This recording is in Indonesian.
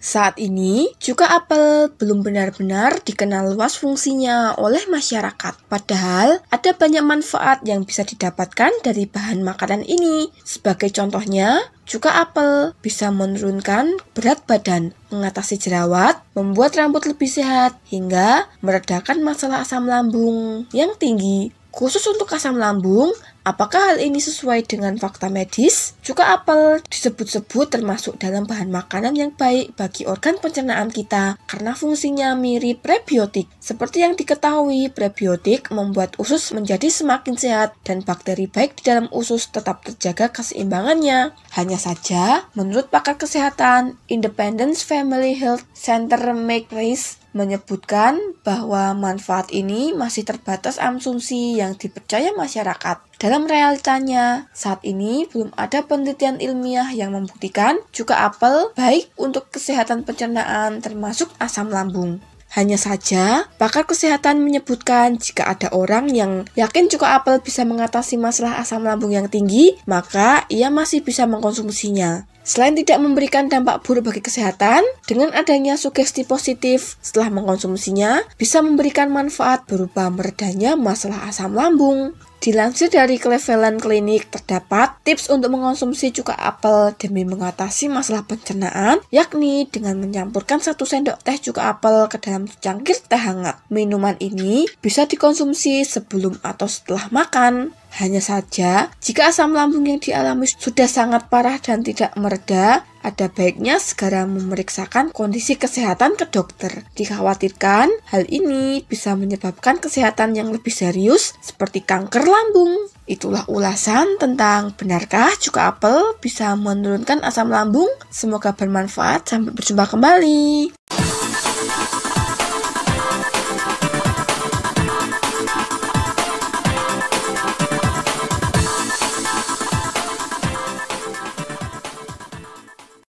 Saat ini, cuka apel belum benar-benar dikenal luas fungsinya oleh masyarakat. Padahal, ada banyak manfaat yang bisa didapatkan dari bahan makanan ini. Sebagai contohnya, cuka apel bisa menurunkan berat badan, mengatasi jerawat, membuat rambut lebih sehat, hingga meredakan masalah asam lambung yang tinggi. Khusus untuk asam lambung, Apakah hal ini sesuai dengan fakta medis? Juga apel disebut-sebut termasuk dalam bahan makanan yang baik bagi organ pencernaan kita karena fungsinya mirip prebiotik. Seperti yang diketahui, prebiotik membuat usus menjadi semakin sehat dan bakteri baik di dalam usus tetap terjaga keseimbangannya. Hanya saja, menurut pakar kesehatan Independence Family Health Center Make Race menyebutkan bahwa manfaat ini masih terbatas asumsi yang dipercaya masyarakat. Dalam realitanya, saat ini belum ada penelitian ilmiah yang membuktikan juga apel baik untuk kesehatan pencernaan termasuk asam lambung. Hanya saja, pakar kesehatan menyebutkan jika ada orang yang yakin cuka apel bisa mengatasi masalah asam lambung yang tinggi, maka ia masih bisa mengkonsumsinya. Selain tidak memberikan dampak buruk bagi kesehatan, dengan adanya sugesti positif setelah mengkonsumsinya, bisa memberikan manfaat berupa meredanya masalah asam lambung, Dilansir dari Cleveland Clinic, terdapat tips untuk mengonsumsi cuka apel demi mengatasi masalah pencernaan, yakni dengan mencampurkan satu sendok teh cuka apel ke dalam secangkir teh hangat. Minuman ini bisa dikonsumsi sebelum atau setelah makan. Hanya saja, jika asam lambung yang dialami sudah sangat parah dan tidak mereda, ada baiknya segera memeriksakan kondisi kesehatan ke dokter. Dikhawatirkan, hal ini bisa menyebabkan kesehatan yang lebih serius seperti kanker lambung. Itulah ulasan tentang benarkah cuka apel bisa menurunkan asam lambung. Semoga bermanfaat. Sampai berjumpa kembali.